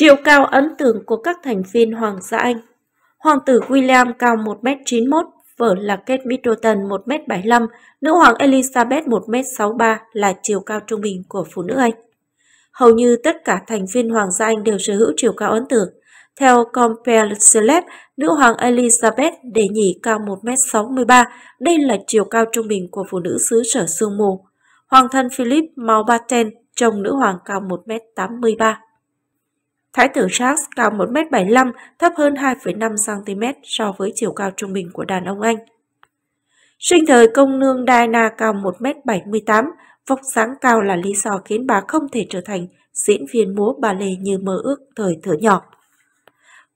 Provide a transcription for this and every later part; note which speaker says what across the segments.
Speaker 1: Chiều cao ấn tượng của các thành viên Hoàng gia Anh Hoàng tử William cao 1m91, vợ là Kate Middleton 1m75, nữ hoàng Elizabeth 1m63 là chiều cao trung bình của phụ nữ Anh. Hầu như tất cả thành viên Hoàng gia Anh đều sở hữu chiều cao ấn tượng. Theo Compare Celeb, nữ hoàng Elizabeth đề nhì cao 1m63, đây là chiều cao trung bình của phụ nữ xứ sở sương mù. Hoàng thân Philip Mountbatten, chồng nữ hoàng cao 1m83. Thái tử Charles cao 1m75, thấp hơn 2,5cm so với chiều cao trung bình của đàn ông Anh. Sinh thời công nương Diana cao 1m78, vóc dáng cao là lý do khiến bà không thể trở thành diễn viên múa bà lê như mơ ước thời thở nhỏ.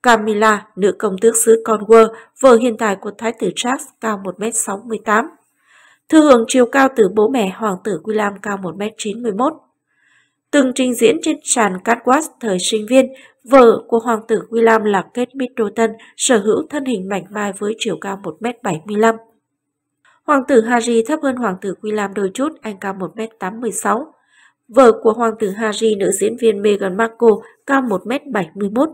Speaker 1: Camilla, nữ công tước xứ Cornwall, vợ hiện tại của Thái tử Charles cao 1m68. Thư hưởng chiều cao từ bố mẹ Hoàng tử William cao 1m91 từng trình diễn trên sàn catwalk thời sinh viên, vợ của hoàng tử William là Kate Middleton sở hữu thân hình mảnh mai với chiều cao 1m75. Hoàng tử Harry thấp hơn hoàng tử William đôi chút, anh cao 1m86. Vợ của hoàng tử Harry, nữ diễn viên Meghan Markle, cao 1m71.